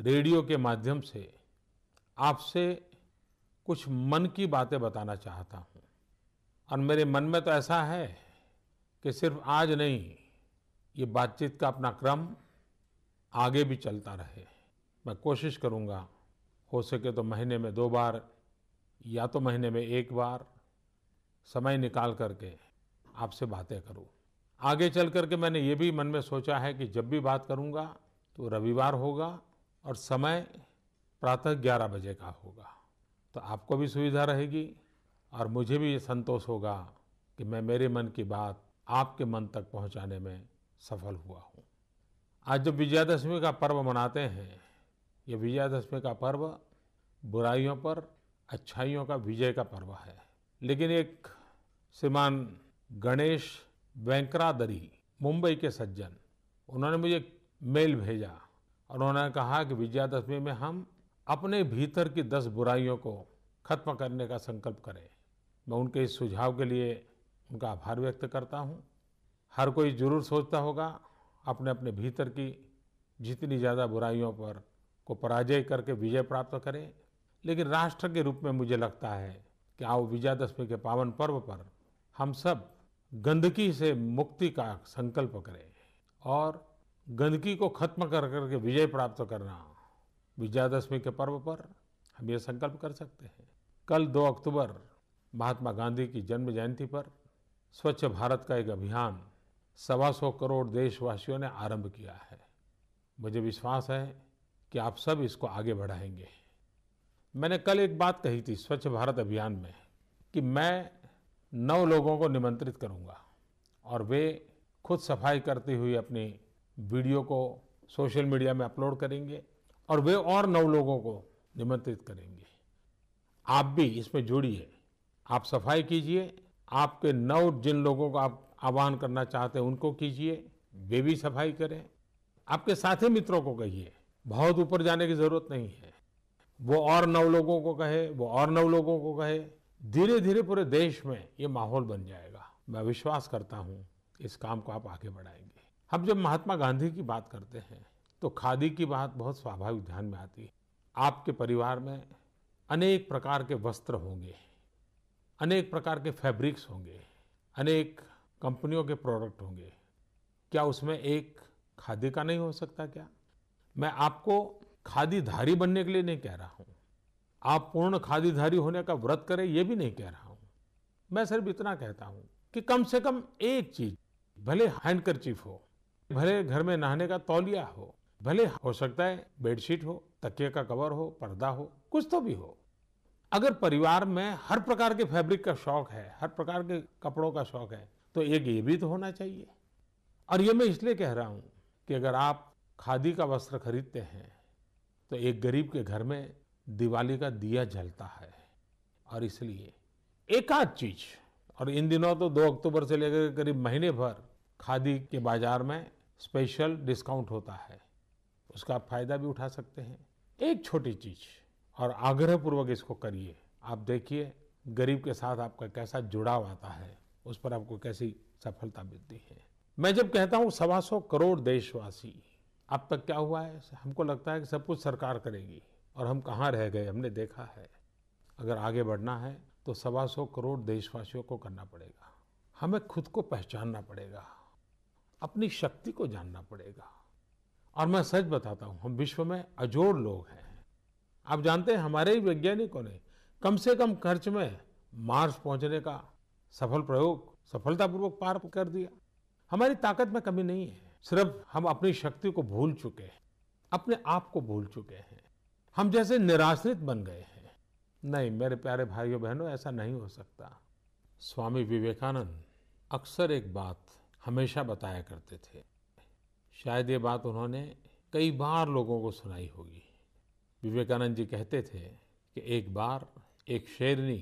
radio के माध्यम से आपसे कुछ मन की बातें बताना चाहता हूँ और मेरे मन में तो ऐसा है कि सिर्फ आज नहीं ये बातचीत का अपना क्रम आगे भी चलता रहे मैं कोशिश करूँगा हो सके तो महीने में दो बार या तो महीने में एक बार समय निकाल करके आपसे बातें करूँ आगे चल करके मैंने ये भी मन में सोचा है कि जब भी बात करूँगा तो रविवार होगा और समय प्रातः ग्यारह बजे का होगा तो आपको भी सुविधा रहेगी और मुझे भी ये संतोष होगा कि मैं मेरे मन की बात आपके मन तक पहुंचाने में सफल हुआ हूँ आज जब विजयादशमी का पर्व मनाते हैं ये विजयादशमी का पर्व बुराइयों पर अच्छाइयों का विजय का पर्व है लेकिन एक श्रीमान गणेश वेंकरादरी मुंबई के सज्जन उन्होंने मुझे मेल भेजा और उन्होंने कहा कि विजयादशमी में हम अपने भीतर की दस बुराइयों को खत्म करने का संकल्प करें मैं उनके इस सुझाव के लिए उनका आभार व्यक्त करता हूँ हर कोई जरूर सोचता होगा अपने अपने भीतर की जितनी ज़्यादा बुराइयों पर को पराजय करके विजय प्राप्त करें लेकिन राष्ट्र के रूप में मुझे लगता है कि आओ विजयादशमी के पावन पर्व पर हम सब गंदगी से मुक्ति का संकल्प करें और गंदगी को खत्म कर करके विजय प्राप्त करना विजयादशमी के पर्व पर हम ये संकल्प कर सकते हैं कल 2 अक्टूबर महात्मा गांधी की जन्म जयंती पर स्वच्छ भारत का एक अभियान सवा सौ करोड़ देशवासियों ने आरंभ किया है मुझे विश्वास है कि आप सब इसको आगे बढ़ाएंगे मैंने कल एक बात कही थी स्वच्छ भारत अभियान में कि मैं नौ लोगों को निमंत्रित करूंगा और वे खुद सफाई करती हुई अपनी वीडियो को सोशल मीडिया में अपलोड करेंगे और वे और नौ लोगों को निमंत्रित करेंगे आप भी इसमें जुड़िए आप सफाई कीजिए आपके नौ जिन लोगों को आप आह्वान करना चाहते हैं उनको कीजिए वे भी सफाई करें आपके साथी मित्रों को कहिए बहुत ऊपर जाने की जरूरत नहीं है वो और नौ लोगों को कहे वो और नौ लोगों को कहे धीरे धीरे पूरे देश में ये माहौल बन जाएगा मैं विश्वास करता हूँ इस काम को आप आगे बढ़ाएंगे हम जब महात्मा गांधी की बात करते हैं तो खादी की बात बहुत स्वाभाविक ध्यान में आती है आपके परिवार में अनेक प्रकार के वस्त्र होंगे अनेक प्रकार के फैब्रिक्स होंगे अनेक कंपनियों के प्रोडक्ट होंगे क्या उसमें एक खादी का नहीं हो सकता क्या मैं आपको खादीधारी बनने के लिए नहीं कह रहा हूँ आप पूर्ण खादीधारी होने का व्रत करें ये भी नहीं कह रहा हूँ मैं सिर्फ इतना कहता हूँ कि कम से कम एक चीज भले हैंडकर हो भले घर में नहाने का तौलिया हो भले हो सकता है बेडशीट हो तकिया का कवर हो पर्दा हो कुछ तो भी हो अगर परिवार में हर प्रकार के फैब्रिक का शौक है हर प्रकार के कपड़ों का शौक है तो एक ये भी तो होना चाहिए और ये मैं इसलिए कह रहा हूं कि अगर आप खादी का वस्त्र खरीदते हैं तो एक गरीब के घर में दिवाली का दिया जलता है और इसलिए एक आध चीज और इन दिनों तो दो अक्टूबर से लेकर करीब महीने भर खादी के बाजार में स्पेशल डिस्काउंट होता है उसका आप फ़ायदा भी उठा सकते हैं एक छोटी चीज और आग्रहपूर्वक इसको करिए आप देखिए गरीब के साथ आपका कैसा जुड़ाव आता है उस पर आपको कैसी सफलता मिलती है मैं जब कहता हूँ सवा सौ करोड़ देशवासी अब तक क्या हुआ है हमको लगता है कि सब कुछ सरकार करेगी और हम कहाँ रह गए हमने देखा है अगर आगे बढ़ना है तो सवा सौ करोड़ देशवासियों को करना पड़ेगा हमें खुद को पहचानना पड़ेगा अपनी शक्ति को जानना पड़ेगा और मैं सच बताता हूं हम विश्व में अजोड़ लोग हैं आप जानते हैं हमारे ही वैज्ञानिकों ने कम से कम खर्च में मार्स पहुंचने का सफल प्रयोग सफलतापूर्वक पार कर दिया हमारी ताकत में कमी नहीं है सिर्फ हम अपनी शक्ति को भूल चुके हैं अपने आप को भूल चुके हैं हम जैसे निराश्रित बन गए हैं नहीं मेरे प्यारे भाइयों बहनों ऐसा नहीं हो सकता स्वामी विवेकानंद अक्सर एक बात हमेशा बताया करते थे शायद ये बात उन्होंने कई बार लोगों को सुनाई होगी विवेकानंद जी कहते थे कि एक बार एक शेरनी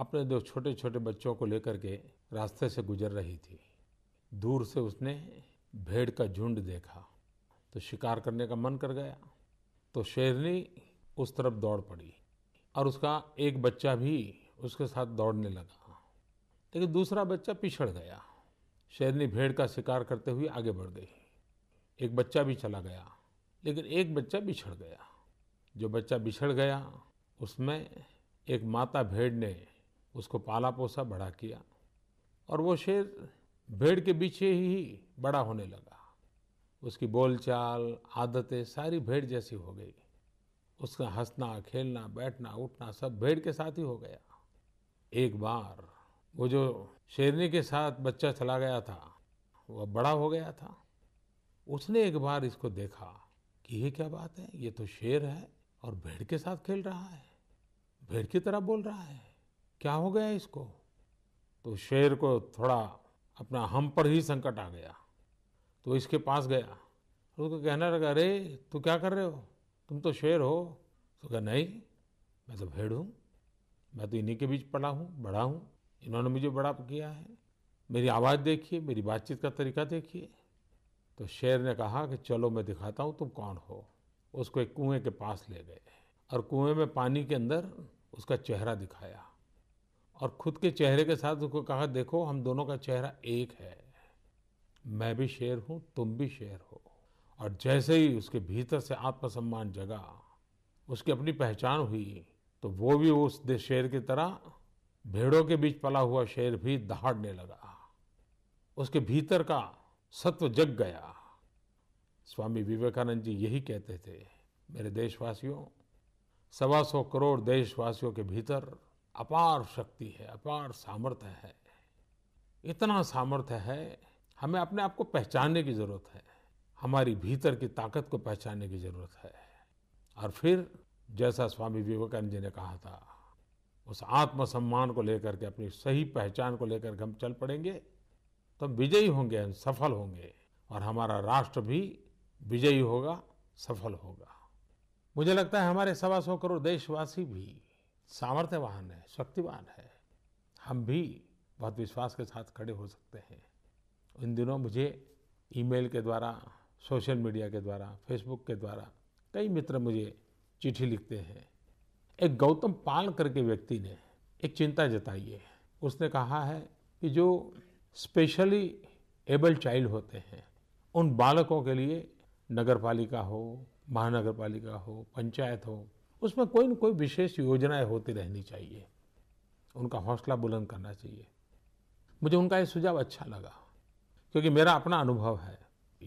अपने दो छोटे छोटे बच्चों को लेकर के रास्ते से गुजर रही थी दूर से उसने भेड़ का झुंड देखा तो शिकार करने का मन कर गया तो शेरनी उस तरफ दौड़ पड़ी और उसका एक बच्चा भी उसके साथ दौड़ने लगा लेकिन दूसरा बच्चा पिछड़ गया शेरनी भेड़ का शिकार करते हुए आगे बढ़ गई एक बच्चा भी चला गया लेकिन एक बच्चा बिछड़ गया जो बच्चा बिछड़ गया उसमें एक माता भेड़ ने उसको पाला पोसा बड़ा किया और वो शेर भेड़ के पीछे ही बड़ा होने लगा उसकी बोलचाल आदतें सारी भेड़ जैसी हो गई उसका हंसना खेलना बैठना उठना सब भेड़ के साथ ही हो गया एक बार वो जो शेरनी के साथ बच्चा चला गया था वह बड़ा हो गया था उसने एक बार इसको देखा कि ये क्या बात है ये तो शेर है और भेड़ के साथ खेल रहा है भेड़ की तरह बोल रहा है क्या हो गया इसको तो शेर को थोड़ा अपना हम पर ही संकट आ गया तो इसके पास गया उसको कहना लगा अरे तू क्या कर रहे हो तुम तो शेर हो तो कहा नहीं मैं तो भेड़ हूँ मैं तो इन्हीं के बीच पड़ा हूँ बड़ा हूँ इन्होंने मुझे बड़ा किया है मेरी आवाज़ देखिए मेरी बातचीत का तरीका देखिए तो शेर ने कहा कि चलो मैं दिखाता हूँ तुम कौन हो उसको एक कुएं के पास ले गए और कुएं में पानी के अंदर उसका चेहरा दिखाया और खुद के चेहरे के साथ उसको कहा देखो हम दोनों का चेहरा एक है मैं भी शेर हूँ तुम भी शेर हो और जैसे ही उसके भीतर से आत्मसम्मान जगा उसकी अपनी पहचान हुई तो वो भी उस शेर की तरह भेड़ों के बीच पला हुआ शेर भी दहाड़ने लगा उसके भीतर का सत्व जग गया स्वामी विवेकानंद जी यही कहते थे मेरे देशवासियों सवा सौ करोड़ देशवासियों के भीतर अपार शक्ति है अपार सामर्थ्य है इतना सामर्थ्य है हमें अपने आप को पहचानने की ज़रूरत है हमारी भीतर की ताकत को पहचानने की ज़रूरत है और फिर जैसा स्वामी विवेकानंद जी ने कहा था उस आत्मसम्मान को लेकर के अपनी सही पहचान को लेकर के हम चल पड़ेंगे तो हम विजयी होंगे हम सफल होंगे और हमारा राष्ट्र भी विजयी होगा सफल होगा मुझे लगता है हमारे सवा सौ करोड़ देशवासी भी सामर्थ्यवान है शक्तिवान है हम भी बहुत विश्वास के साथ खड़े हो सकते हैं इन दिनों मुझे ईमेल के द्वारा सोशल मीडिया के द्वारा फेसबुक के द्वारा कई मित्र मुझे चिट्ठी लिखते हैं एक गौतम पाल करके व्यक्ति ने एक चिंता जताई है उसने कहा है कि जो स्पेशली एबल चाइल्ड होते हैं उन बालकों के लिए नगर पालिका हो महानगर पालिका हो पंचायत हो उसमें कोई न कोई विशेष योजनाएं होती रहनी चाहिए उनका हौसला बुलंद करना चाहिए मुझे उनका ये सुझाव अच्छा लगा क्योंकि मेरा अपना अनुभव है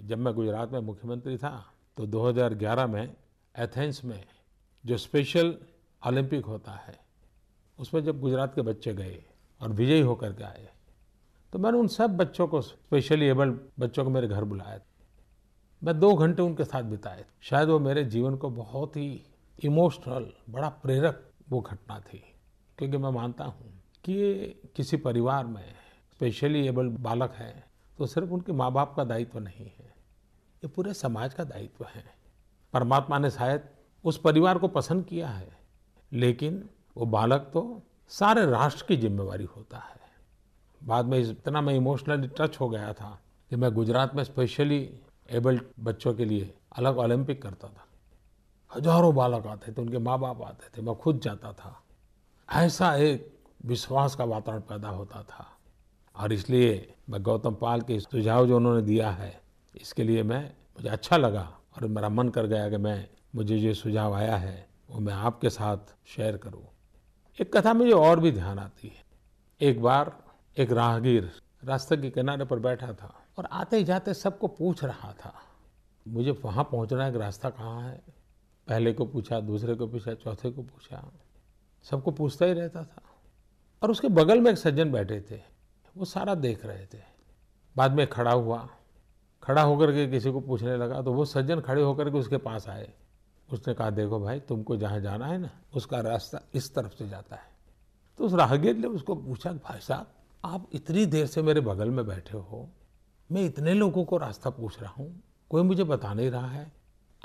जब मैं गुजरात में मुख्यमंत्री था तो 2011 में एथेंस में जो स्पेशल ओलंपिक होता है उसमें जब गुजरात के बच्चे गए और विजयी होकर के आए तो मैंने उन सब बच्चों को स्पेशली एबल्ड बच्चों को मेरे घर बुलाया मैं दो घंटे उनके साथ बिताए शायद वो मेरे जीवन को बहुत ही इमोशनल बड़ा प्रेरक वो घटना थी क्योंकि मैं मानता हूँ कि ये किसी परिवार में स्पेशली एबल्ड बालक है तो सिर्फ उनके माँ बाप का दायित्व नहीं है ये पूरे समाज का दायित्व है परमात्मा ने शायद उस परिवार को पसंद किया है लेकिन वो बालक तो सारे राष्ट्र की जिम्मेवारी होता है बाद में इतना मैं इमोशनली टच हो गया था कि मैं गुजरात में स्पेशली एबल्ड बच्चों के लिए अलग ओलंपिक करता था हजारों बालक आते थे उनके माँ बाप आते थे मैं खुद जाता था ऐसा एक विश्वास का वातावरण पैदा होता था और इसलिए मैं गौतम पाल के सुझाव जो उन्होंने दिया है इसके लिए मैं मुझे अच्छा लगा और मेरा मन कर गया कि मैं मुझे जो सुझाव आया है वो मैं आपके साथ शेयर करूं एक कथा मुझे और भी ध्यान आती है एक बार एक राहगीर रास्ते के किनारे पर बैठा था और आते ही जाते सबको पूछ रहा था मुझे वहाँ पहुँचना है एक रास्ता कहाँ है पहले को पूछा दूसरे को पूछा चौथे को पूछा सबको पूछता ही रहता था और उसके बगल में एक सज्जन बैठे थे वो सारा देख रहे थे बाद में खड़ा हुआ खड़ा होकर के किसी को पूछने लगा तो वो सज्जन खड़े होकर के उसके पास आए उसने कहा देखो भाई तुमको जहाँ जाना है ना उसका रास्ता इस तरफ से जाता है तो उस राहगीर ने उसको पूछा भाई साहब आप इतनी देर से मेरे बगल में बैठे हो मैं इतने लोगों को रास्ता पूछ रहा हूँ कोई मुझे बता नहीं रहा है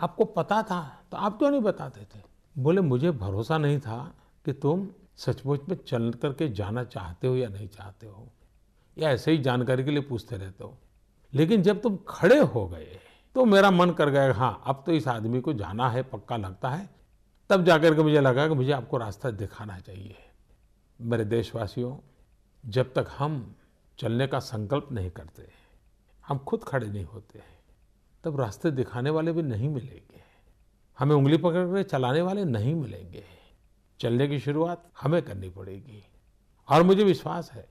आपको पता था तो आप क्यों नहीं बताते थे बोले मुझे भरोसा नहीं था कि तुम सचमुच में चल करके जाना चाहते हो या नहीं चाहते हो या ऐसे ही जानकारी के लिए पूछते रहते हो लेकिन जब तुम खड़े हो गए तो मेरा मन कर गया हाँ अब तो इस आदमी को जाना है पक्का लगता है तब जाकर के मुझे लगा कि मुझे आपको रास्ता दिखाना चाहिए मेरे देशवासियों जब तक हम चलने का संकल्प नहीं करते हम खुद खड़े नहीं होते तब रास्ते दिखाने वाले भी नहीं मिलेंगे हमें उंगली पकड़ कर चलाने वाले नहीं मिलेंगे चलने की शुरुआत हमें करनी पड़ेगी और मुझे विश्वास है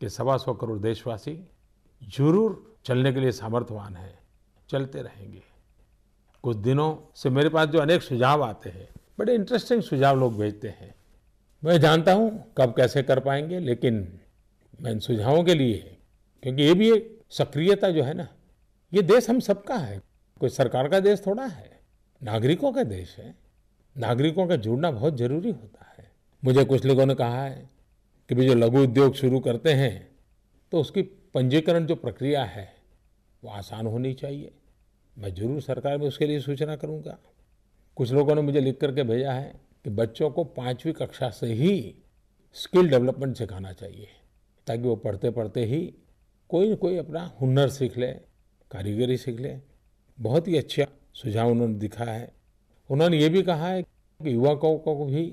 कि सवा सौ करोड़ देशवासी जरूर चलने के लिए सामर्थ्यवान है चलते रहेंगे कुछ दिनों से मेरे पास जो अनेक सुझाव आते हैं बड़े इंटरेस्टिंग सुझाव लोग भेजते हैं मैं जानता हूँ कब कैसे कर पाएंगे लेकिन मैं इन सुझावों के लिए क्योंकि ये भी एक सक्रियता जो है ना ये देश हम सबका है कोई सरकार का देश थोड़ा है नागरिकों का देश है नागरिकों का जुड़ना बहुत जरूरी होता है मुझे कुछ लोगों ने कहा है कि भी जो लघु उद्योग शुरू करते हैं तो उसकी पंजीकरण जो प्रक्रिया है वो आसान होनी चाहिए मैं ज़रूर सरकार में उसके लिए सूचना करूँगा कुछ लोगों ने मुझे लिख करके भेजा है कि बच्चों को पाँचवीं कक्षा से ही स्किल डेवलपमेंट सिखाना चाहिए ताकि वो पढ़ते पढ़ते ही कोई न कोई अपना हुनर सीख ले कारीगरी सीख ले बहुत ही अच्छा सुझाव उन्होंने दिखा है उन्होंने ये भी कहा है कि युवकों को भी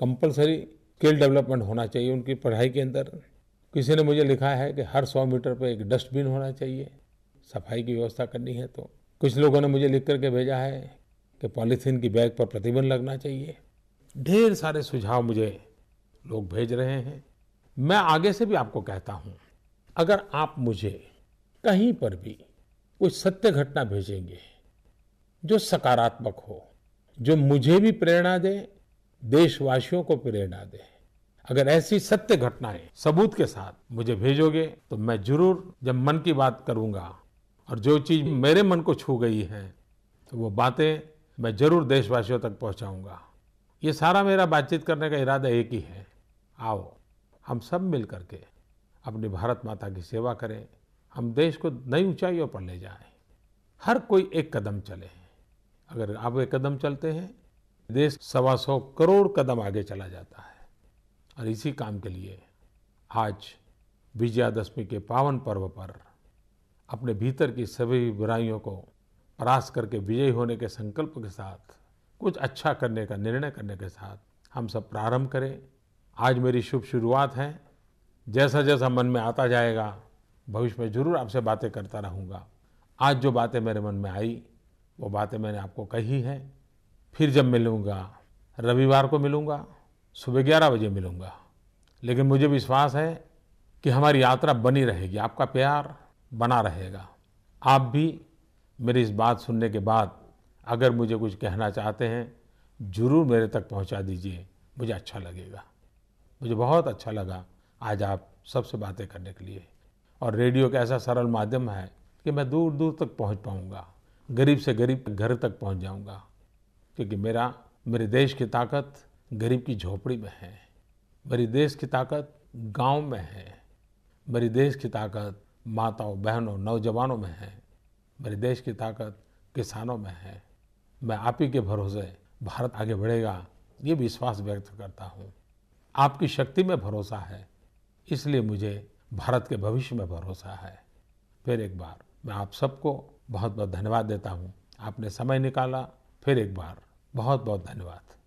कंपलसरी स्किल डेवलपमेंट होना चाहिए उनकी पढ़ाई के अंदर किसी ने मुझे लिखा है कि हर सौ मीटर पर एक डस्टबिन होना चाहिए सफाई की व्यवस्था करनी है तो कुछ लोगों ने मुझे लिख करके भेजा है कि पॉलीथीन की बैग पर प्रतिबंध लगना चाहिए ढेर सारे सुझाव मुझे लोग भेज रहे हैं मैं आगे से भी आपको कहता हूं अगर आप मुझे कहीं पर भी कोई सत्य घटना भेजेंगे जो सकारात्मक हो जो मुझे भी प्रेरणा दे देशवासियों को प्रेरणा दे अगर ऐसी सत्य घटनाएं सबूत के साथ मुझे भेजोगे तो मैं जरूर जब मन की बात करूंगा और जो चीज़ मेरे मन को छू गई है तो वो बातें मैं ज़रूर देशवासियों तक पहुँचाऊँगा ये सारा मेरा बातचीत करने का इरादा एक ही है आओ हम सब मिल करके अपनी भारत माता की सेवा करें हम देश को नई ऊंचाइयों पर ले जाएं हर कोई एक कदम चले अगर आप एक कदम चलते हैं देश सवा सौ करोड़ कदम आगे चला जाता है और इसी काम के लिए आज विजयादशमी के पावन पर्व पर अपने भीतर की सभी बुराइयों को परास करके विजयी होने के संकल्प के साथ कुछ अच्छा करने का निर्णय करने के साथ हम सब प्रारंभ करें आज मेरी शुभ शुरुआत है जैसा जैसा मन में आता जाएगा भविष्य में जरूर आपसे बातें करता रहूँगा आज जो बातें मेरे मन में आई वो बातें मैंने आपको कही हैं फिर जब मिलूँगा रविवार को मिलूँगा सुबह ग्यारह बजे मिलूँगा लेकिन मुझे विश्वास है कि हमारी यात्रा बनी रहेगी आपका प्यार बना रहेगा आप भी मेरी इस बात सुनने के बाद अगर मुझे कुछ कहना चाहते हैं ज़रूर मेरे तक पहुंचा दीजिए मुझे अच्छा लगेगा मुझे बहुत अच्छा लगा आज आप सबसे बातें करने के लिए और रेडियो का ऐसा सरल माध्यम है कि मैं दूर दूर तक पहुंच पाऊंगा गरीब से गरीब घर तक पहुंच जाऊंगा क्योंकि मेरा मेरे देश की ताकत गरीब की झोपड़ी में है मेरी देश की ताकत गांव में है मेरी देश की ताकत माताओं बहनों नौजवानों में है मेरे देश की ताकत किसानों में है मैं आप ही के भरोसे भारत आगे बढ़ेगा ये विश्वास व्यक्त करता हूँ आपकी शक्ति में भरोसा है इसलिए मुझे भारत के भविष्य में भरोसा है फिर एक बार मैं आप सबको बहुत बहुत धन्यवाद देता हूँ आपने समय निकाला फिर एक बार बहुत बहुत धन्यवाद